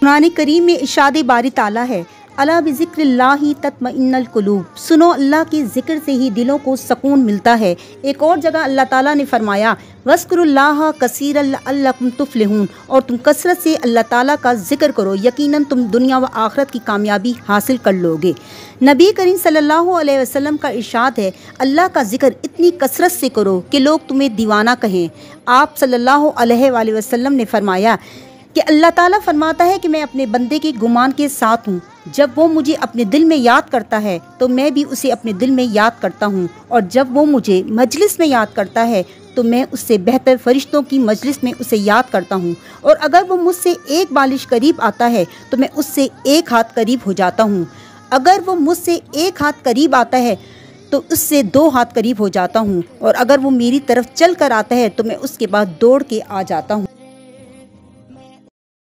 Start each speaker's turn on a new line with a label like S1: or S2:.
S1: कुरान करीम में इशाद बारी ताला है अला बिक्र ही तत्मकलूब सुनो अल्लाह के जिक्र से ही दिलों को सकून मिलता है एक और जगह अल्लाह ताला ने फरमाया वस्कर कसर तुफल और तुम कसरत से अल्लाह ताला का जिक्र करो यकीनन तुम दुनिया व आखरत की कामयाबी हासिल कर लोगे नबी करीम सल्लल्लाहु अलैहि वसल्लम का इशाद है अल्लाह का जिक्र इतनी कसरत से करो कि लोग तुम्हें दीवाना कहें आप सल्ला वसम ने फरमाया कि अल्लाह ताला फरमाता है कि मैं अपने बंदे के गुमान के साथ हूँ जब वो मुझे अपने दिल में याद करता है तो मैं भी उसे अपने दिल में याद करता हूँ और जब वो मुझे मजलिस में याद करता है तो मैं उससे बेहतर फरिश्तों की मजलिस में उसे याद करता हूँ और अगर वो मुझसे एक बालिश करीब आता है तो मैं उससे एक हाथ करीब हो जाता हूँ अगर वो मुझसे एक हाथ करीब आता है तो उससे दो हाथ करीब हो जाता हूँ और अगर वो मेरी तरफ चल कर आता है तो मैं उसके बाद दौड़ के आ जाता हूँ